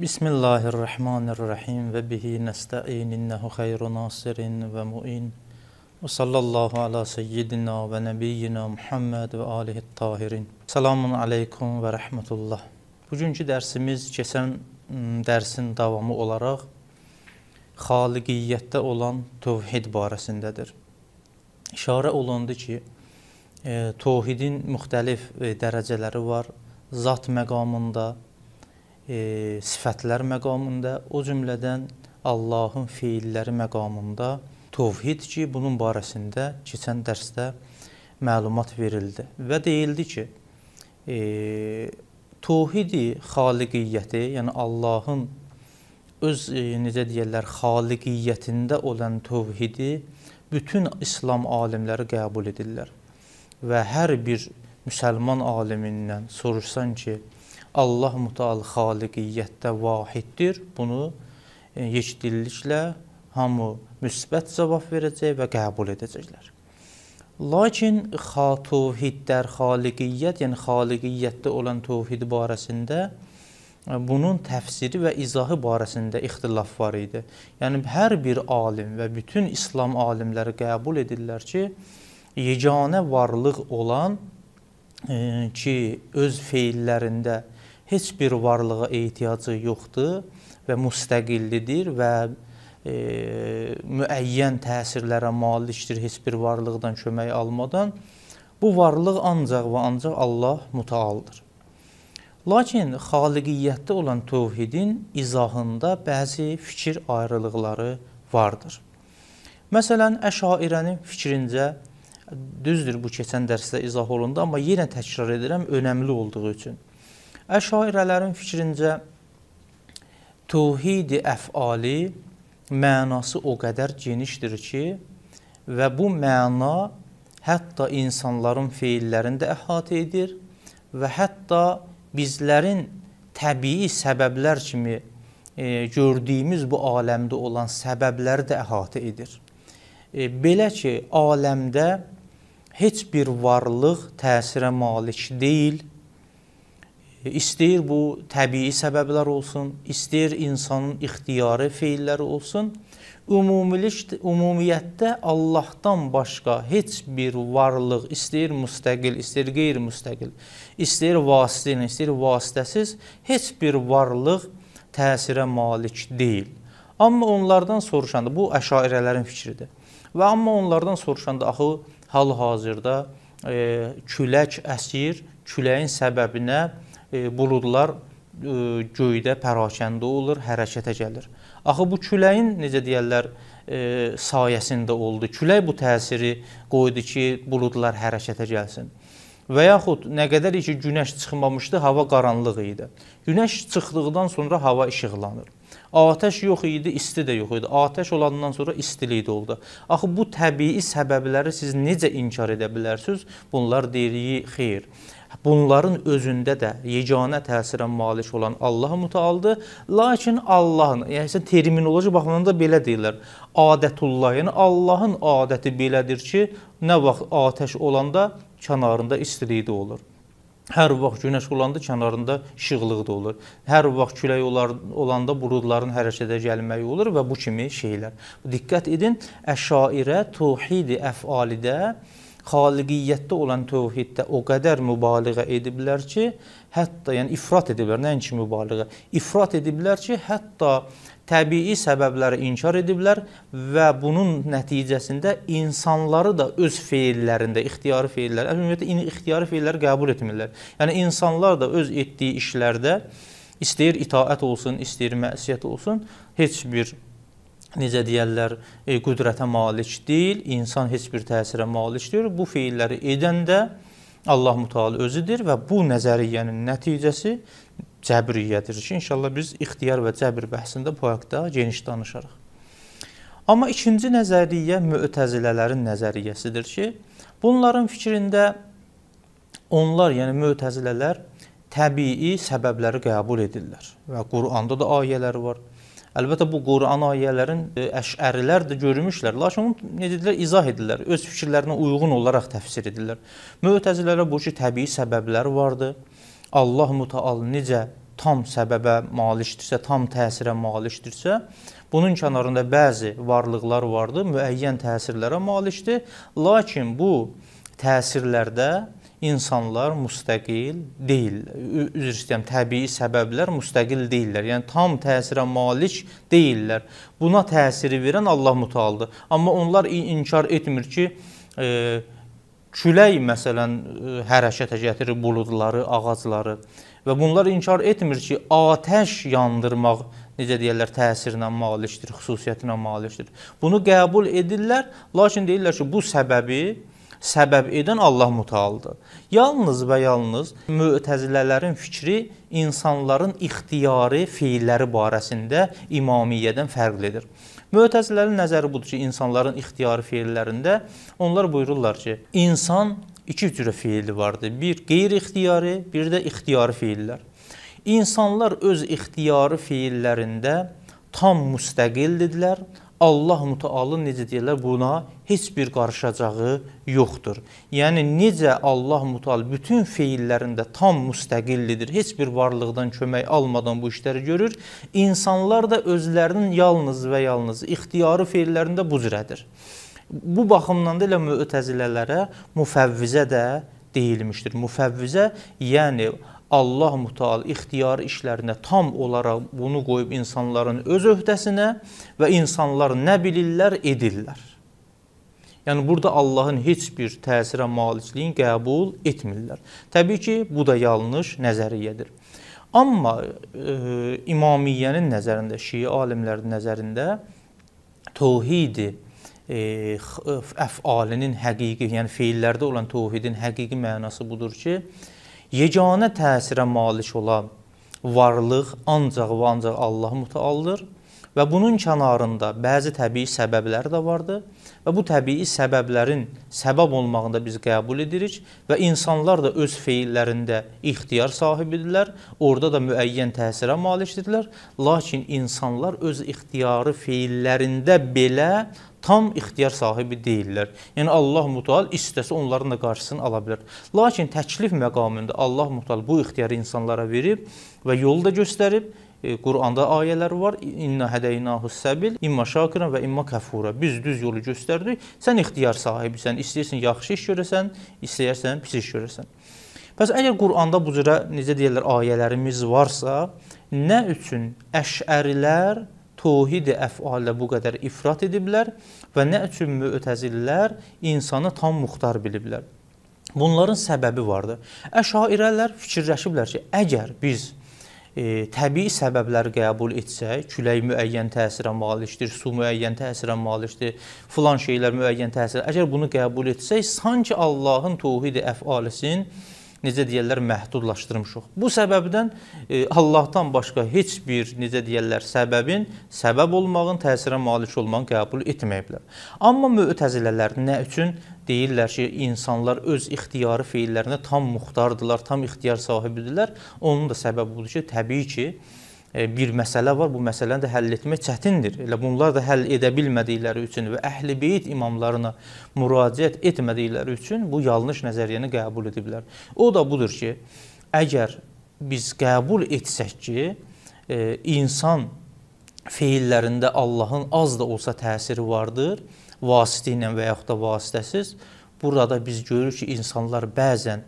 Bismillahirrahmanirrahim və bihi nəstəin innəhu xeyru nasirin və muin və sallallahu ala seyyidina və nəbiyyina Muhammed və alihi tahirin. Salamun aleykum və rəhmətullah. Bugünkü dərsimiz keçən dərsin davamı olaraq xaliqiyyətdə olan tövhid barəsindədir. İşarə olundu ki, e, tövhidin müxtəlif e, dərəcələri var. Zat məqamında, e, sifətlər məqamında, o cümlədən Allahın fiilləri məqamında tovhid ki, bunun barəsində keçən dərsdə məlumat verildi və deyildi ki, e, tovhidi xaliqiyyəti, yəni Allahın öz e, necə deyirlər, xaliqiyyətində olan tovhidi bütün İslam alimləri qəbul edirlər. Və hər bir müsəlman alimindən soruşsan ki, Allah mütəal xaliqiyyətdə vahiddir. Bunu e, yekdilliklə hamı müsbət cavab verəcək və qəbul edəcəklər. Lakin xatuhiddər xaliqiyyət, yəni xaliqiyyətdə olan təvhid barəsində e, bunun təfsiri və izahı barəsində ixtilaf var idi. Yəni hər bir alim və bütün İslam alimləri qəbul edirlər ki, yeganə varlıq olan e, ki, öz feillərində heç bir varlığa ehtiyacı yoxdur və müstəqillidir və e, müəyyən təsirlərə malikdir heç bir varlıqdan kömək almadan. Bu varlıq ancaq və ancaq Allah mütaaldır. Lakin xaliqiyyətdə olan tövhidin izahında bəzi fikir ayrılıqları vardır. Məsələn, Əşairənin fikrincə düzdür bu keçən dərsdə izah olundu, amma yenə təkrar edirəm, önəmli olduğu üçün. Əşairələrin fikrincə tövhidi əfali mənası o qədər genişdir ki və bu məna hətta insanların feillərini də əhatə edir və hətta bizlərin təbii səbəblər kimi e, gördüyümüz bu aləmdə olan səbəbləri də əhatə edir. E, belə ki, aləmdə heç bir varlıq təsirə malik deyil İstəyir bu təbii səbəblər olsun, istəyir insanın ixtiyari feilləri olsun. Ümumilik, ümumiyyətdə Allahdan başqa heç bir varlıq, istəyir müstəqil, istəyir qeyri-müstəqil, istəyir vasitə ilə, istəyir vasitəsiz, heç bir varlıq təsirə malik deyil. Amma onlardan soruşanda, bu əşairələrin fikridir. Və amma onlardan soruşanda axı hal-hazırda e, külək əsir, küləyin səbəbinə E, buludlar e, göydə pərakəndə olur, hərəkətə gəlir. Axı bu küləyin necə deyirlər e, sayəsində oldu. Külək bu təsiri qoydu ki, buludlar hərəkətə gəlsin. Və yaxud nə qədər ki günəş çıxmamışdı, hava qaranlıq idi. Günəş çıxdıqdan sonra hava işıqlanır. Atəş yox idi, isti də yox idi. Atəş olandan sonra istilik də oldu. Axı bu təbii səbəbləri siz necə inkar edə bilərsiniz? Bunlar deyiliyi xeyir bunların özündə də yeganə təsirə malik olan Allah mütaaldır. Lakin Allahın, yəni isə terminoloji baxımından da belə deyirlər. Adətullah, yəni Allahın adəti belədir ki, nə vaxt atəş olanda kənarında istilik də olur. Hər vaxt günəş olanda kənarında işıqlıq da olur. Hər vaxt külək olanda buludların hərəkətə gəlməyi olur və bu kimi şeylər. Diqqət edin, Əşairə, Tuhidi əfalidə xaliqiyyətdə olan tövhiddə o qədər mübaliğə ediblər ki, hətta yəni ifrat ediblər, nəinki mübaliğə. İfrat ediblər ki, hətta təbii səbəbləri inkar ediblər və bunun nəticəsində insanları da öz feillərində, ixtiyari feillər, ümumiyyətlə ixtiyari feilləri qəbul etmirlər. Yəni insanlar da öz etdiyi işlərdə istəyir itaət olsun, istəyir məsuliyyət olsun, heç bir necə deyərlər, e, qüdrətə malik deyil, insan heç bir təsirə malik deyil. Bu feilləri edəndə Allah Müteala özüdür və bu nəzəriyyənin nəticəsi cəbriyyədir ki, inşallah biz ixtiyar və cəbr bəhsində bu haqqda geniş danışarıq. Amma ikinci nəzəriyyə mütəzilələrin nəzəriyyəsidir ki, bunların fikrində onlar, yəni mütəzilələr təbii səbəbləri qəbul edirlər və Quranda da ayələr var. Əlbəttə bu Quran ayələrin e, əşərilər də görmüşlər, lakin onu necə deyirlər, izah edirlər, öz fikirlərinə uyğun olaraq təfsir edirlər. Mötəzilərə bu ki, təbii səbəblər vardı. Allah Müteal necə tam səbəbə malikdirsə, tam təsirə malikdirsə, bunun kənarında bəzi varlıqlar vardı, müəyyən təsirlərə malikdir, lakin bu təsirlərdə insanlar müstəqil deyil. Üzr istəyirəm, təbii səbəblər müstəqil deyillər. Yəni tam təsirə malik deyillər. Buna təsiri verən Allah Mütaaldır. Amma onlar inkar etmir ki, e, külək məsələn e, hərəkətə gətirir buludları, ağacları və bunlar inkar etmir ki, atəş yandırmaq necə deyirlər, təsirinə malikdir, xüsusiyyətinə malikdir. Bunu qəbul edirlər, lakin deyirlər ki, bu səbəbi səbəb edən Allah Mutaaldır. Yalnız və yalnız mütəzilələrin fikri insanların ixtiyari feilləri barəsində imamiyyədən fərqlidir. Mötəzilərin nəzəri budur ki, insanların ixtiyari feillərində onlar buyururlar ki, insan iki cürə feili vardır. Bir qeyri-ixtiyari, bir də ixtiyari feillər. İnsanlar öz ixtiyari feillərində tam müstəqildirlər. Allah Mütəallı necə deyirlər buna heç bir qarışacağı yoxdur. Yəni necə Allah Mütəallı bütün feillərində tam müstəqillidir. Heç bir varlıqdan kömək almadan bu işləri görür. İnsanlar da özlərinin yalnız və yalnız ixtiyarı feillərində bu cürədir. Bu baxımdan da elə mütəzilələrə müfəvvizə də deyilmişdir. Müfəvvizə yəni Allah Mütəal ixtiyari işlərinə tam olaraq bunu qoyub insanların öz öhdəsinə və insanlar nə bilirlər, edirlər. Yəni burada Allahın heç bir təsirə malikliyin qəbul etmirlər. Təbii ki, bu da yanlış nəzəriyyədir. Amma e, İmamiyyənin nəzərində, Şii alimlərin nəzərində təvhidi e, əfalinin həqiqi, yəni feillərdə olan təvhidin həqiqi mənası budur ki, e, yeganə təsirə malik olan varlıq ancaq və ancaq Allah mütəallıdır və bunun kənarında bəzi təbii səbəblər də vardır və bu təbii səbəblərin səbəb olmağını da biz qəbul edirik və insanlar da öz feillərində ixtiyar sahibidirlər, orada da müəyyən təsirə malikdirlər, lakin insanlar öz ixtiyarı feillərində belə tam ixtiyar sahibi deyillər. Yəni Allah Mutal istəsə onların da qarşısını ala bilər. Lakin təklif məqamında Allah Mutal bu ixtiyarı insanlara verib və yolu da göstərib. E, Quranda ayələr var. İnna hədəynahu səbil, imma şakiran və imma kəfura. Biz düz yolu göstərdik. Sən ixtiyar sahibisən. İstəyirsən yaxşı iş görəsən, istəyirsən pis iş görəsən. Bəs əgər Quranda bu cürə necə deyirlər ayələrimiz varsa, nə üçün əşərilər tohidi əfallə bu qədər ifrat ediblər və nə üçün mütəzillər insanı tam muxtar biliblər. Bunların səbəbi vardı. Əşairələr fikirləşiblər ki, əgər biz e, təbii səbəbləri qəbul etsək, külək müəyyən təsirə malikdir, su müəyyən təsirə malikdir, filan şeylər müəyyən təsirə. Əgər bunu qəbul etsək, sanki Allahın təvhid əfalisinin necə deyirlər, məhdudlaşdırmışıq. Bu səbəbdən e, Allahdan başqa heç bir, necə deyirlər, səbəbin, səbəb olmağın, təsirə malik olmağın qəbul etməyiblər. Amma mütəzilələr nə üçün deyirlər ki, insanlar öz ixtiyari feillərinə tam muxtardılar, tam ixtiyar sahibidirlər. Onun da səbəbi budur ki, təbii ki, E, bir məsələ var. Bu məsələni də həll etmək çətindir. Elə bunlar da həll edə bilmədikləri üçün və Əhl-i Beyt imamlarına müraciət etmədikləri üçün bu yanlış nəzəriyyəni qəbul ediblər. O da budur ki, əgər biz qəbul etsək ki, e, insan feillərində Allahın az da olsa təsiri vardır, vasitə ilə və yaxud da vasitəsiz, burada biz görürük ki, insanlar bəzən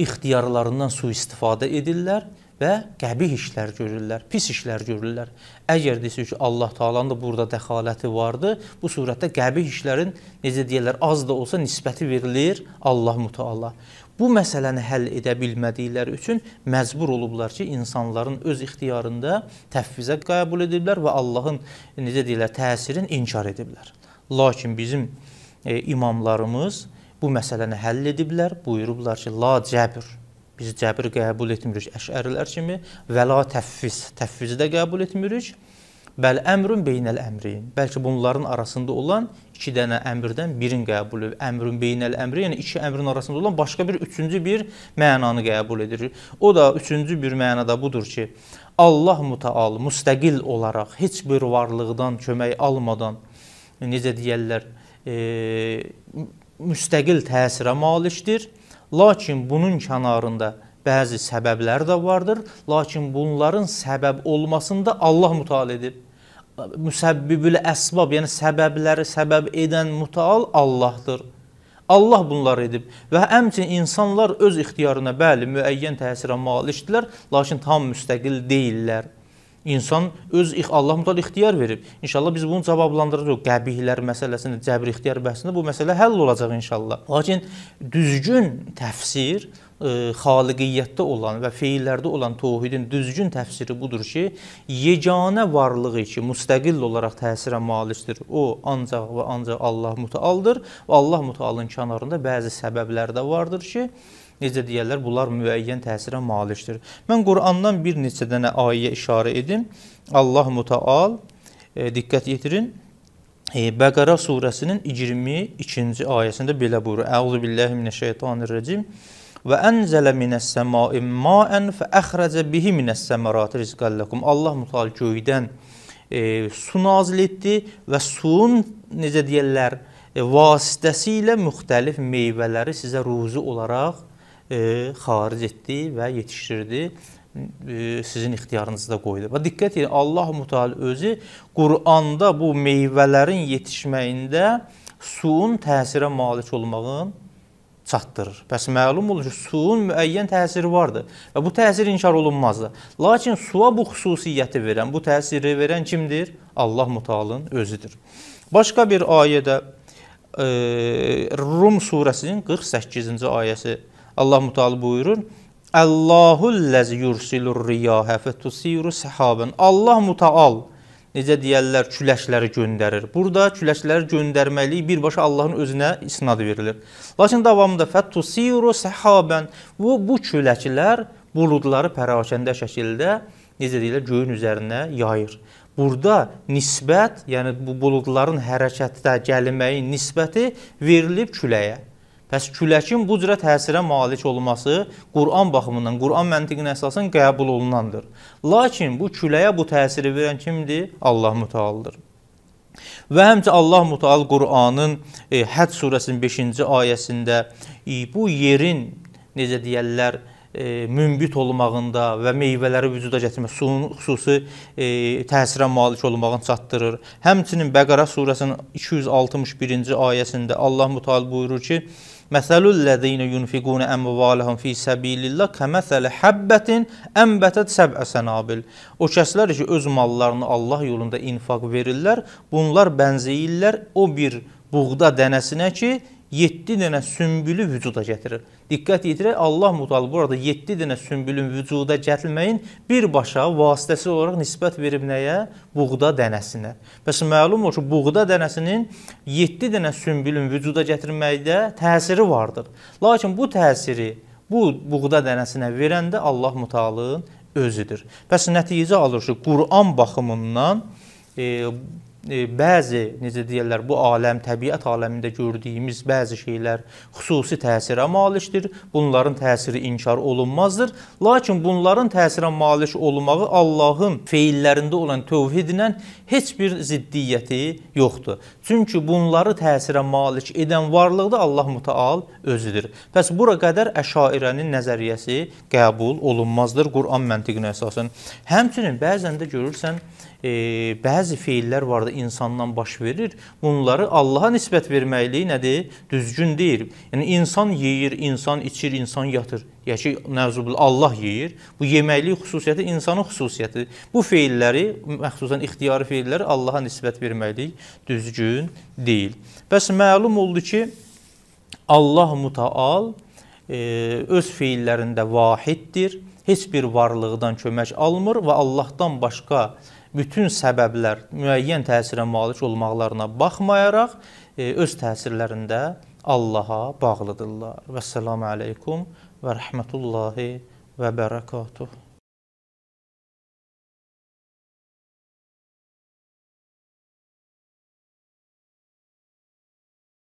ixtiyarlarından sui-istifadə edirlər və və qəbih işlər görürlər, pis işlər görürlər. Əgər desək ki, Allah Taala'nın da burada dəxaləti vardı, bu surətdə qəbih işlərin necə deyirlər, az da olsa nisbəti verilir Allah Mutaala. Bu məsələni həll edə bilmədikləri üçün məcbur olublar ki, insanların öz ixtiyarında təfvizə qəbul ediblər və Allahın necə deyirlər, təsirini inkar ediblər. Lakin bizim e, imamlarımız bu məsələni həll ediblər, buyurublar ki, la cəbr Biz cəbir qəbul etmirik əşərilər kimi və la təfviz, təfvizi də qəbul etmirik. Bəli, əmrün beynəl əmrin. Bəlkə bunların arasında olan 2 dənə əmrdən birin qəbulü, əmrün beynəl əmri, yəni iki əmrin arasında olan başqa bir üçüncü bir mənanı qəbul edirik. O da üçüncü bir mənada budur ki, Allah mütəal müstəqil olaraq heç bir varlıqdan kömək almadan necə deyirlər, e, müstəqil təsirə malikdir Lakin bunun kənarında bəzi səbəblər də vardır. Lakin bunların səbəb olmasında Allah mütəal edib. Müsəbbibül əsbab, yəni səbəbləri səbəb edən mütəal Allahdır. Allah bunları edib və həmçinin insanlar öz ixtiyarına bəli müəyyən təsirə malikdirlər, lakin tam müstəqil deyillər insan öz Allah mütəl ixtiyar verib. İnşallah biz bunu cavablandırırıq. Qəbihlər məsələsində, cəbr ixtiyar bəhsində bu məsələ həll olacaq inşallah. Lakin düzgün təfsir ə, e, xaliqiyyətdə olan və feillərdə olan təvhidin düzgün təfsiri budur ki, yeganə varlığı ki, müstəqil olaraq təsirə malikdir. O ancaq və ancaq Allah mütəaldır və Allah mütəalın kənarında bəzi səbəblər də vardır ki, necə deyirlər, bunlar müəyyən təsirə malikdir. Mən Qurandan bir neçə dənə ayəyə işarə edim. Allah Mütəal e, diqqət yetirin. E, Bəqərə surəsinin 22-ci ayəsində belə buyurur. Əuzu billahi minəşşeytanirracim. Və ənzələ minəs-səmai ma'an fəəxrəcə bihi minəs-səmarati rizqan lakum. Allah Mütəal göydən e, su nazil etdi və suyun necə deyirlər, e, vasitəsilə müxtəlif meyvələri sizə ruzi olaraq E, xaric etdi və yetişdirdi e, sizin ixtiyarınızda qoydu. Və diqqət edin, Allah Müteala özü Quranda bu meyvələrin yetişməyində suyun təsirə malik olmağın çatdırır. Bəs məlum olur ki, suyun müəyyən təsiri vardır və bu təsir inkar olunmazdır. Lakin suya bu xüsusiyyəti verən, bu təsiri verən kimdir? Allah Müteala'nın özüdür. Başqa bir ayədə e, Rum surəsinin 48-ci ayəsi Allah Mutalı buyurur. Əllahullez yursilur riyahə fetusiru səhaben. Allah Mutaal necə deyərlər küləşləri göndərir. Burada küləşləri göndərməli birbaşa Allahın özünə isnad verilir. Lakin davamında fetusiru səhaben bu bu küləklər buludları pərakəndə şəkildə necə deyirlər göyün üzərinə yayır. Burada nisbət, yəni bu buludların hərəkətdə gəlməyi nisbəti verilib küləyə. Bəs küləkin bu cürə təsirə malik olması Quran baxımından, Quran məntiqinə əsasən qəbul olunandır. Lakin bu küləyə bu təsiri verən kimdir? Allah Mütəaldır. Və həmçə Allah Mütəal Quranın e, Həd surəsinin 5-ci ayəsində e, bu yerin necə deyirlər, e, münbit olmağında və meyvələri vücuda gətirmə, suyun xüsusi e, təsirə malik olmağını çatdırır. Həmçinin Bəqara surəsinin 261-ci ayəsində Allah Mütəal buyurur ki: Məsəlul ləzînə yunfiqûne əmvaləhum fī səbilillah kəməsəli həbbətin ənbətət səb'ə sənabil. O kəslər ki, öz mallarını Allah yolunda infaq verirlər, bunlar bənzəyirlər o bir buğda dənəsinə ki, 7 dənə sümbülü vücuda gətirir. Diqqət yetirək, Allah mutal burada 7 dənə sümbülün vücuda gətirməyin birbaşa vasitəsi olaraq nisbət verib nəyə? Buğda dənəsinə. Bəs məlum olur ki, buğda dənəsinin 7 dənə sümbülün vücuda gətirməkdə təsiri vardır. Lakin bu təsiri bu buğda dənəsinə verəndə Allah mutalın özüdür. Bəs nəticə alır ki, Quran baxımından e, E, bəzi necə deyirlər bu aləm, təbiət aləmində gördüyümüz bəzi şeylər xüsusi təsirə malikdir. Bunların təsiri inkar olunmazdır. Lakin bunların təsirə malik olmağı Allahın feillərində olan tövhidlə heç bir ziddiyyəti yoxdur. Çünki bunları təsirə malik edən varlıq da Allah Mütəal özüdür. Bəs bura qədər Əşairənin nəzəriyyəsi qəbul olunmazdır Quran məntiqinə əsasən. Həmçinin bəzən də görürsən e, bəzi feillər var da insandan baş verir. Bunları Allaha nisbət verməkliyi nədir? Düzgün deyil. Yəni insan yeyir, insan içir, insan yatır. Ya ki, nəvzubil Allah yeyir. Bu yeməklik xüsusiyyəti insanın xüsusiyyətidir. Bu feilləri, məxsusən ixtiyari feilləri Allaha nisbət verməklik düzgün deyil. Bəs məlum oldu ki, Allah mutaal e, öz feillərində vahiddir. Heç bir varlıqdan kömək almır və Allahdan başqa bütün səbəblər müəyyən təsirə malik olmaqlarına baxmayaraq e, öz təsirlərində Allaha bağlıdırlar. Vəssalamu aleykum və rəhmətullahi və bərəkatuh.